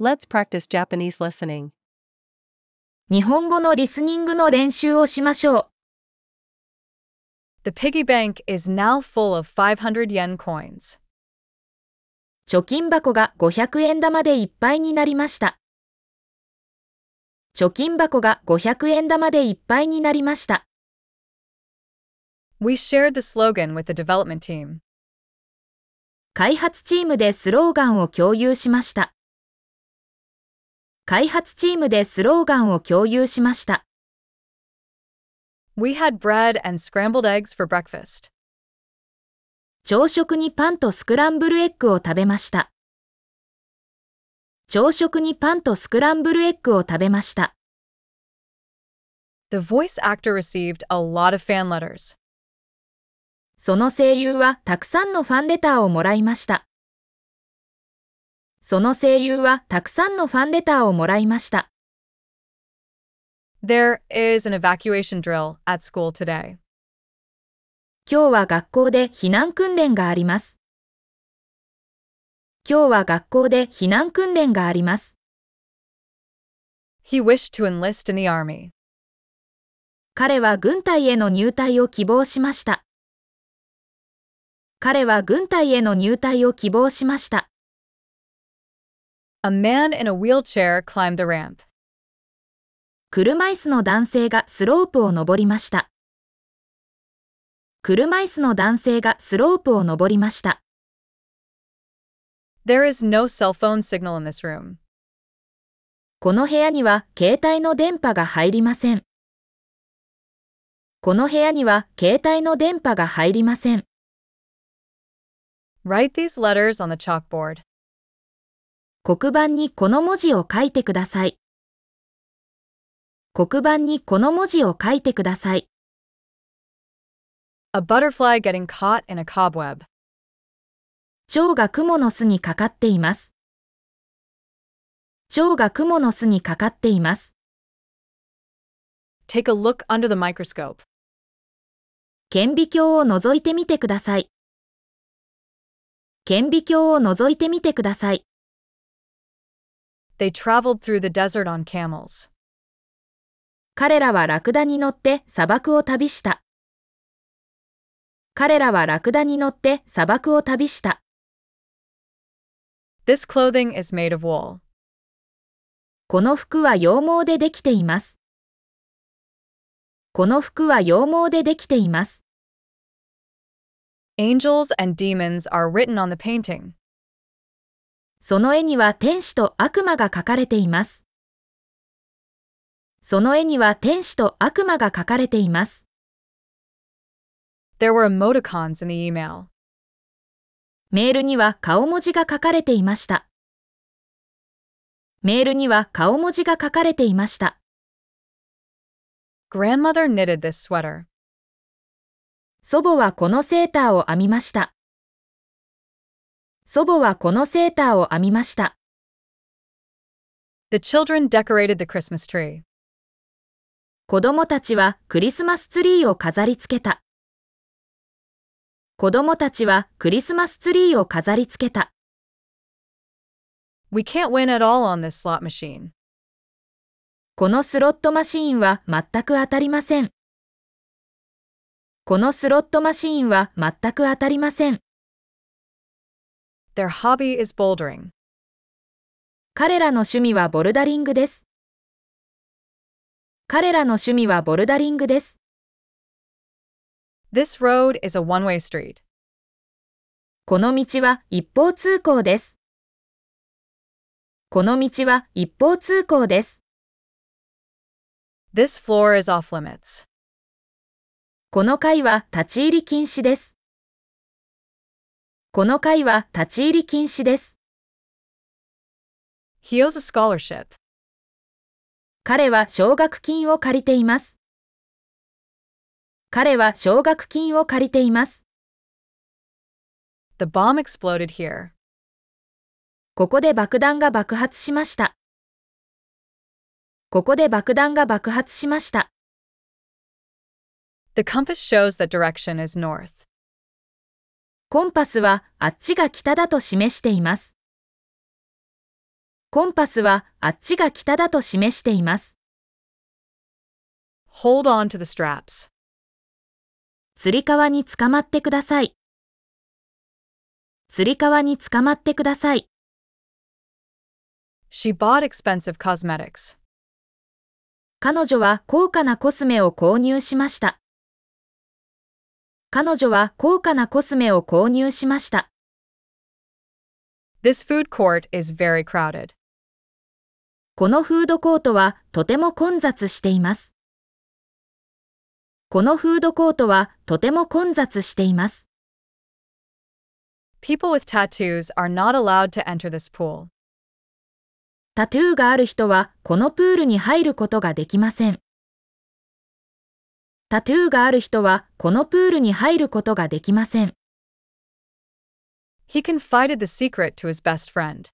Let's practice Japanese listening. 日本語のリスニングの練習をしましょう。The piggy bank is now full of 500 yen coins. 貯金箱が500円玉でいっぱいになりました。貯金箱が500円玉でいっぱいになりました。We shared the slogan with the development team. 開発チームでスローガンを共有しました。開発チームでスローガンを共有しました。We had bread and scrambled eggs for breakfast. 朝食にパンとスクランブルエッグを食べました。朝食にパンとスクランブルエッグを食べました。The voice actor received a lot of fan letters. その声優はたくさんのファンレターをもらいました。その声優はたくさんのファンレターをもらいました。There is an evacuation drill at school today. 今日は学校で避難訓練があります。今日は学校で避難訓練があります。He wished to enlist in the army. 彼は軍隊への入隊を希望しました。彼は軍隊への入隊を希望しました。A man in a wheelchair climbed the ramp. 車椅子の男性がスロープを登りました。車椅子の男性がスロープを登りました。There is no cell phone signal in this room. この部屋には携帯の電波が入りません。この部屋には携帯の電波が入りません。Write these letters on the chalkboard. 黒板にこの文字を書いてください。黒板にこの文字を書いてください。A butterfly getting caught in a cobweb. 蝶が蜘蛛の巣にかかっています。蝶が蜘蛛の巣にかかっています。Take a look under the microscope. 顕微鏡を覗いてみてください。顕微鏡を覗いてみてください。They traveled through the desert on camels. 彼らはラクダに乗って砂漠を旅した。彼らはラクダに乗って砂漠を旅した。This clothing is made of wool. この服は羊毛でできています。この服は羊毛でできています。Angels and demons are written on the painting. その絵には天使と悪魔が描かれています。その絵には天使と悪魔が描かれています。There were emoticons in the email. メールには顔文字が書かれていました。メールには顔文字が書かれていました。Grandmother knitted this sweater. 祖母はこのセーターを編みました。祖母はこのセーターを編みました。The children decorated the Christmas tree. 子供たちはクリスマスツリーを飾り付けた。子供たちはクリスマスツリーを飾り付けた。We can't win at all on this slot machine. このスロットマシーンは全く当たりません。このスロットマシーンは全く当たりません。Their hobby is bouldering. 彼らの趣味はボルダリングです。彼らの趣味はボルダリングです。This road is a one-way street. この道は一方通行です。この道は一方通行です。This floor is off limits. この階は立ち入り禁止です。この会は立ち入り禁止です。He owes a scholarship. 彼は奨学金を借りています。彼は奨学金を借りています。The bomb exploded here. ここで爆弾が爆発しました。ここで爆弾が爆発しました。The compass shows that direction is north. コンパスはあっちが北だと示しています。コンパスはあっちが北だと示しています。Hold on to the straps. り革につかまってください。つり革につかまってください。She bought expensive cosmetics. 彼女は高価なコスメを購入しました。彼女は高価なコスメを購入しました。This food court is very crowded. このフードコートはとても混雑しています。このフードコートはとても混雑しています。People with tattoos are not allowed to enter this pool. タトゥーがある人はこのプールに入ることができません。タトゥーがある人はこのプールに入ることができません。He confided the secret to his best friend.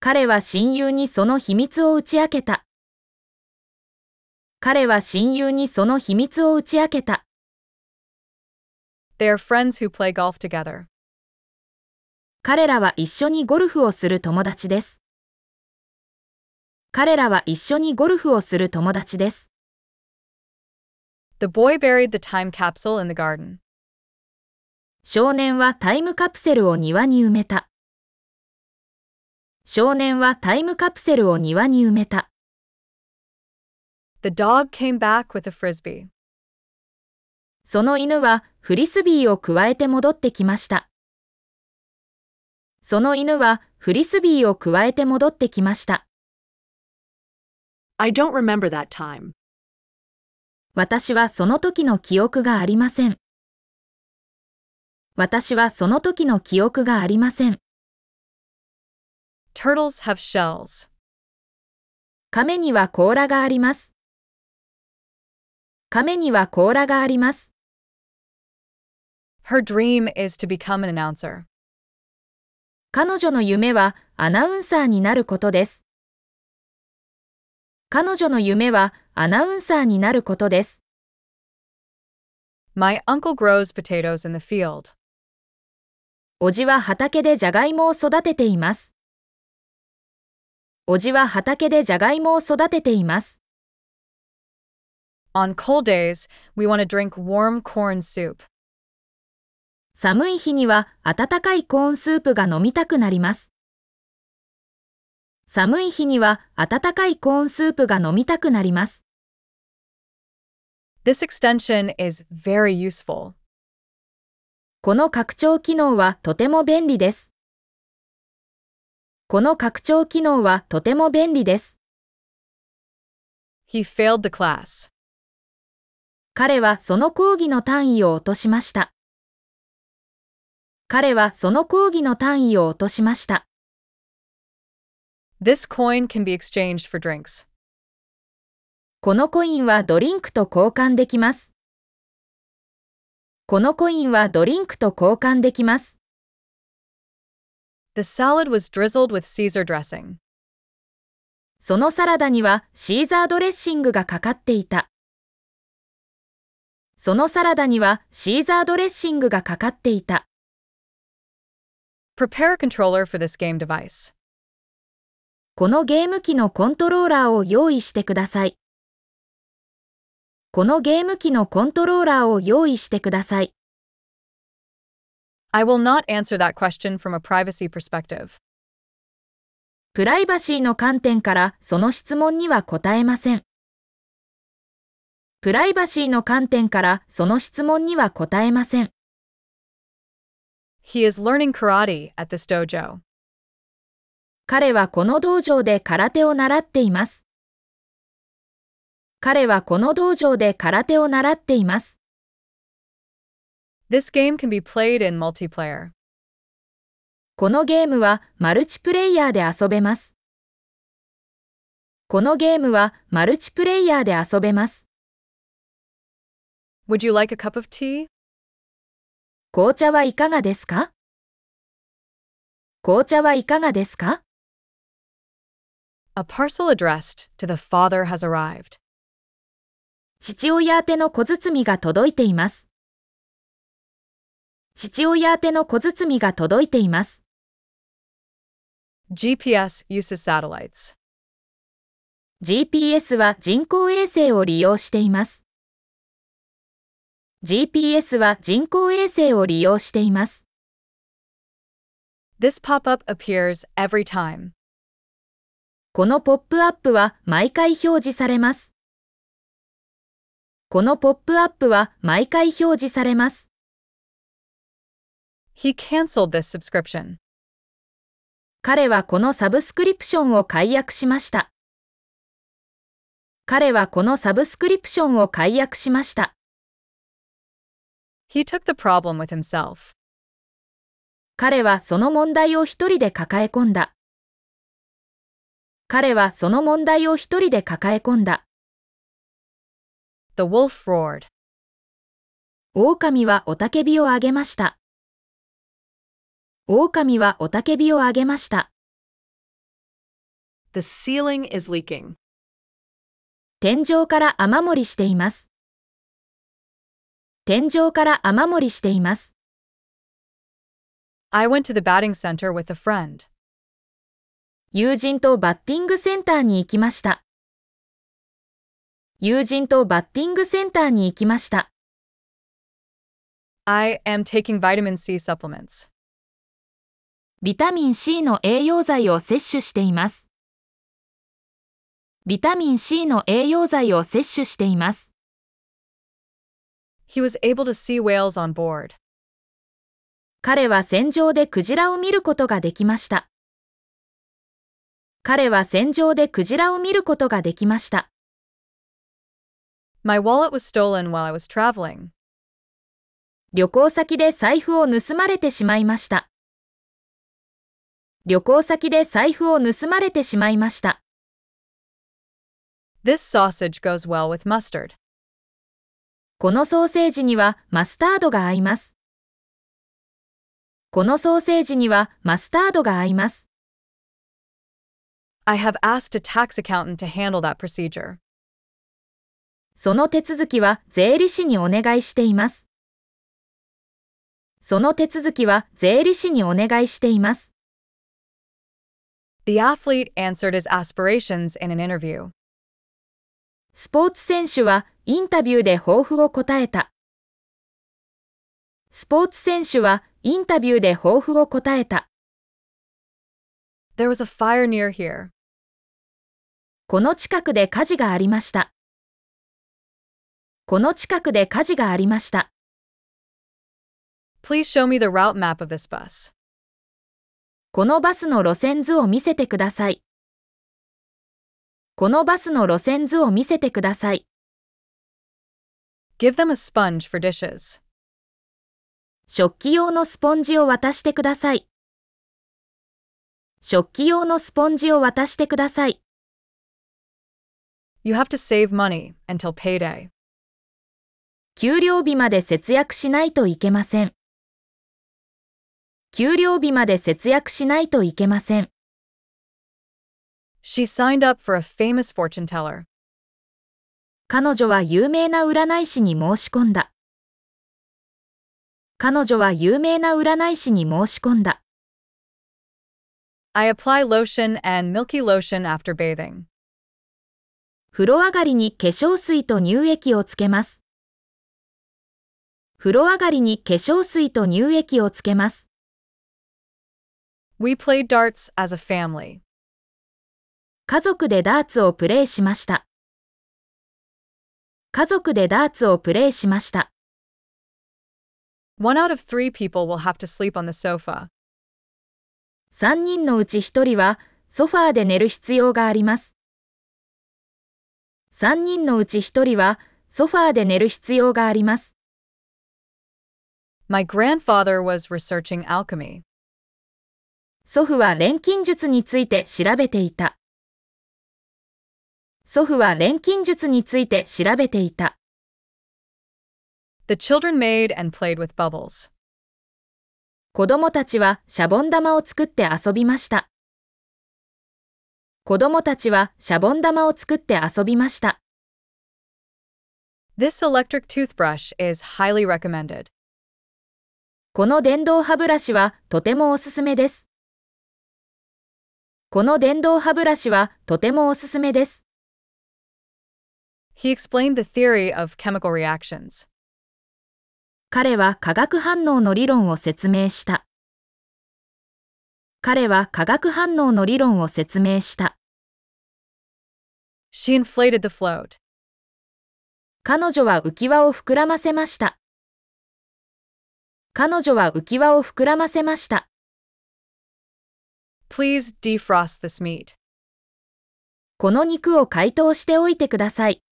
彼は親友にその秘密を打ち明けた。彼は親友にその秘密を打ち明けた。They are friends who play golf together. 彼らは一緒にゴルフをする友達です。彼らは一緒にゴルフをする友達です。The boy buried the time capsule in the garden. 少年はタイムカプセルを庭に埋めた。少年はタイムカプセルを庭に埋めた。The dog came back with a frisbee. その犬はフリスビーを加えて戻ってきました。その犬はフリスビーを加えて戻ってきました。I don't remember that time. 私はその時の記憶がありません。私はその時の記憶がありません。Turtles have shells. 亀には甲羅があります。亀には甲羅があります。Her dream is to become an announcer. 彼女の夢はアナウンサーになることです。彼女の夢はアナウンサーになることです。My uncle grows potatoes in the field. おじは畑でじゃがいもを育てています。おじは畑でじゃがいもを育てています。On cold days, we want to drink warm corn soup. 寒い日には温かいコーンスープが飲みたくなります。寒い日には温かいコーンスープが飲みたくなります。This extension is very useful. この拡張機能はとても便利です。この拡張機能はとても便利です。He failed the class. 彼はその講義の単位を落としました。彼はその講義の単位を落としました。This coin can be exchanged for drinks. このコインはドリンクと交換できます。このコインはドリンクと交換できます。The salad was drizzled with Caesar dressing. そのサラダにはシーザードレッシングがかかっていた。そのサラダにはシーザードレッシングがかかっていた。Prepare a controller for this game device. このゲーム機のコントローラーを用意してください。このゲーム機のコントローラーを用意してください。I will not answer that question from a privacy perspective. プライバシーの観点からその質問には答えません。プライバシーの観点からその質問には答えません。He is learning karate at this dojo. 彼はこの道場で空手を習っています。彼はこの道場で空手を習っています。This game can be played in multiplayer. このゲームはマルチプレイヤーで遊べます。このゲームはマルチプレイヤーで遊べます。Would you like a cup of tea? 紅茶はいかがですか紅茶はいかがですか A parcel addressed to the father has arrived. 父親宛の小包が届いています。父親宛の小包が届いています。GPS uses satellites. GPS は人工衛星を利用しています。GPS は人工衛星を利用しています。This pop-up appears every time. このポップアップは毎回表示されます。このポップアップは毎回表示されます。He cancelled this subscription. 彼はこのサブスクリプションを解約しました。彼はこのサブスクリプションを解約しました。He took the problem with himself. 彼はその問題を一人で抱え込んだ。彼はその問題を一人で抱え込んだ。The wolf roared. 狼はおたけびをあげました。狼はおたけびをあげました。The ceiling is leaking. 天井から雨漏りしています。天井から雨漏りしています。I went to the batting center with a friend. 友人とバッティングセンターに行きました。友人とバッティングセンターに行きました。I am taking vitamin C supplements. ビタミン C の栄養剤を摂取しています。ビタミン C の栄養剤を摂取しています。He was able to see whales on board. 彼は戦場でクジラを見ることができました。彼は戦場でクジラを見ることができました。My wallet was stolen while I was traveling. 旅行先で財布を盗まれてしまいました。旅行先で財布を盗まれてしまいました。This sausage goes well with mustard. このソーセージにはマスタードが合います。このソーセージにはマスタードが合います。I have asked a tax accountant to handle that procedure. その手続きは税理士にお願いしています。その手続きは税理士にお願いしています。The athlete answered his aspirations in an interview. スポーツ選手はインタビューで抱負を答えた。スポーツ選手はインタビューで抱負を答えた。There was a fire near here. この近くで火事がありました。この近くで火事がありました。Please show me the route map of this bus. このバスの路線図を見せてください。このバスの路線図を見せてください。Give them a sponge for dishes. 食器用のスポンジを渡してください。食器用のスポンジを渡してください。You have to save money until payday. 給料日まで節約しないといけません。給料日まで節約しないといけません。She signed up for a famous fortune teller. 彼女は有名な占い師に申し込んだ。彼女は有名な占い師に申し込んだ。I apply lotion and milky lotion after bathing. 風呂上がりに化粧水と乳液をつけます。風呂上がりに化粧水と乳液をつけます。We played darts as a family. 家族でダーツをプレイしました。家族でダーツをプレイしました。One out of three people will have to sleep on the sofa. 人のうち一人はソファーで寝る必要があります。3人のうち1人はソファーで寝る必要があります。My grandfather was researching alchemy. 祖父は錬金術について調べていた。祖父は錬金術について調べていた。The children made and played with bubbles. 子供たちはシャボン玉を作って遊びました。子供たちはシャボン玉を作って遊びました。This electric toothbrush is highly recommended. この電動歯ブラシはとてもおすすめです。この電動歯ブラシはとてもおすすめです。He explained the theory of chemical reactions. 彼は化学反応の理論を説明した。彼は化学反応の理論を説明した。She inflated the float. 彼女は浮き輪を膨らませました。彼女は浮き輪を膨らませました。Please defrost this meat. この肉を解凍しておいてください。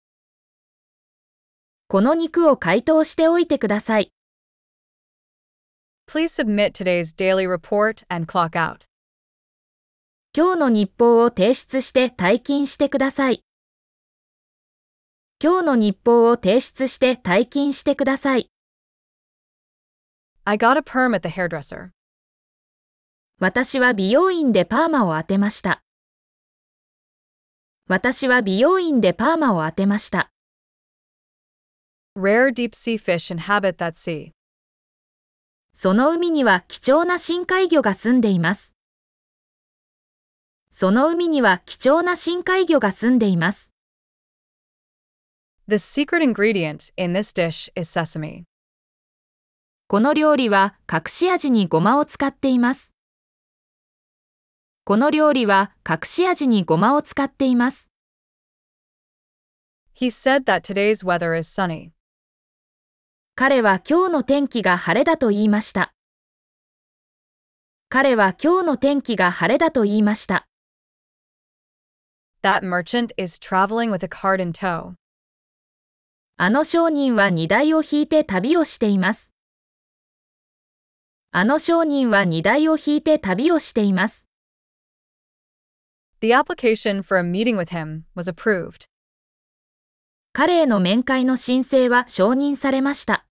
この肉を解凍しておいてください。Please submit today's daily report and clock out. 今日の日報を提出して退勤してください。今日の日報を提出して退勤してください。I got a perm at the hairdresser. 私は美容院でパーマを当てました。私は美容院でパーマを当てました。Rare deep sea fish inhabit that sea. その海には貴重な深海魚が住んでいます。その海には貴重な深海魚が住んでいます。The secret ingredient in this dish is sesame. この料理は隠し味にごまを使っています。この料理は隠し味にごまを使っています。He said that today's weather is sunny. 彼は今日の天気が晴れだと言いました。彼は今日の天気が晴れだと言いました。That merchant is traveling with a card in tow. あの商人は荷台を引いて旅をしています。あの商人は荷台を引いて旅をしています。彼への面会の申請は承認されました。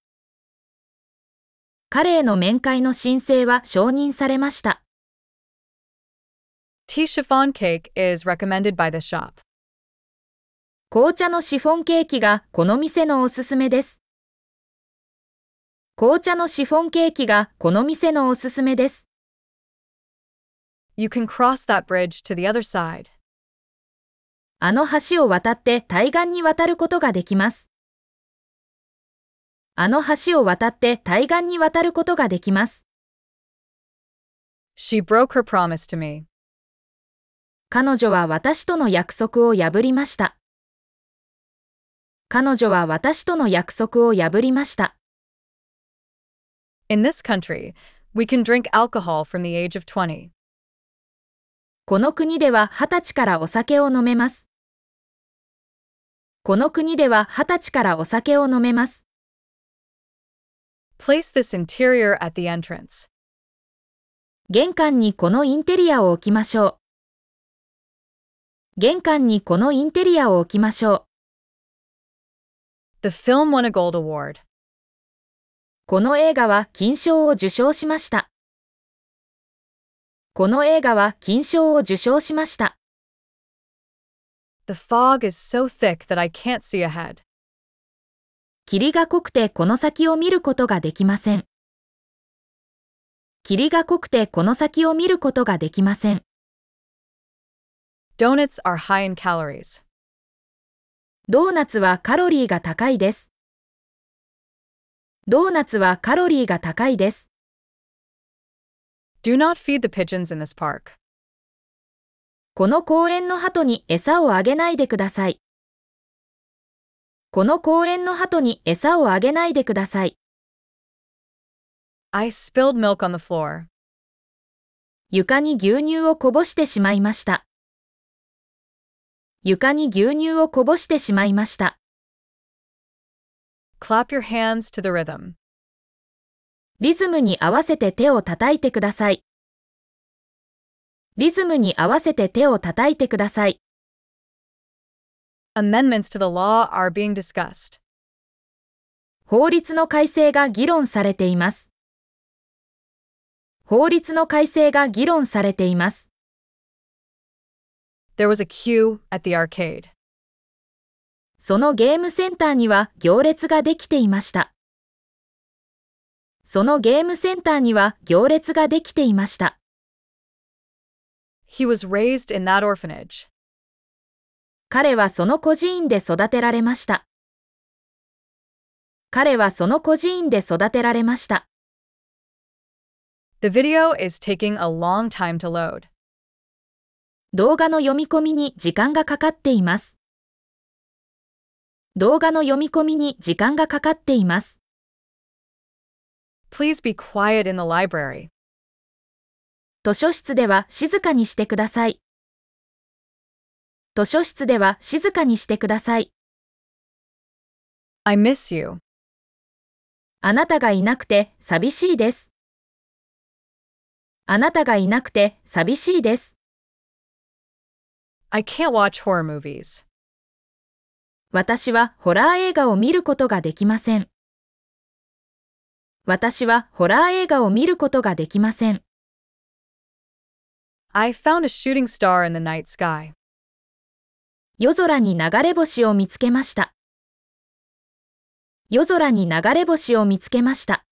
彼への面会の申請は承認されました。紅茶のシフォンケーキがこの店のおすすめです。紅茶のシフォンケーキがこの店のおすすめです。You can cross that bridge to the other side. あの橋を渡って対岸に渡ることができます。あの橋を渡って対岸に渡ることができます。She broke her promise to me. 彼女は私との約束を破りました。彼女は私との約束を破りました。In this country, we can drink alcohol from the age of 20. この国では20歳からお酒を飲めます。この国では20歳からお酒を飲めます。Place this interior at the entrance. 玄関にこのインテリアを置きましょう。玄関にこのインテリアを置きましょう。The film won a gold award. この映画は金賞を受賞しました。この映画は金賞を受賞しました。The fog is so thick that I can't see ahead. 霧が濃くてこの先を見ることができません。霧が濃くてこの先を見ることができません。Donuts are high in calories. ドーナツはカロリーが高いです。ドーナツはカロリーが高いです。Do not feed the pigeons in this park. この公園の鳩に餌をあげないでください。この公園の鳩に餌をあげないでください。I spilled milk on the floor. 床に牛乳をこぼしてしまいました。床に牛乳をこぼしてしまいました。clap your hands to the rhythm. リズムに合わせて手を叩いてください。リズムに合わせて手を叩いてください。Amendments to the law are being discussed. 法律の改正が議論されています。法律の改正が議論されています。There was a queue at the arcade. そのゲームセンターには行列ができていました。そのゲームセンターには行列ができていました。He was raised in that orphanage. 彼はその孤児院で育てられました。彼はその孤児院で育てられました。The video is taking a long time to load. 動画の読み込みに時間がかかっています。動画の読み込みに時間がかかっています。Please be quiet in the library. 図書室では静かにしてください。図書室では静かにしてください。I miss you. あなたがいなくて寂しいです。あなたがいなくて寂しいです。I can't watch horror movies. 私はホラー映画を見ることができません。私はホラー映画を見ることができません。I found a shooting star in the night sky. 夜空に流れ星を見つけました。夜空に流れ星を見つけました。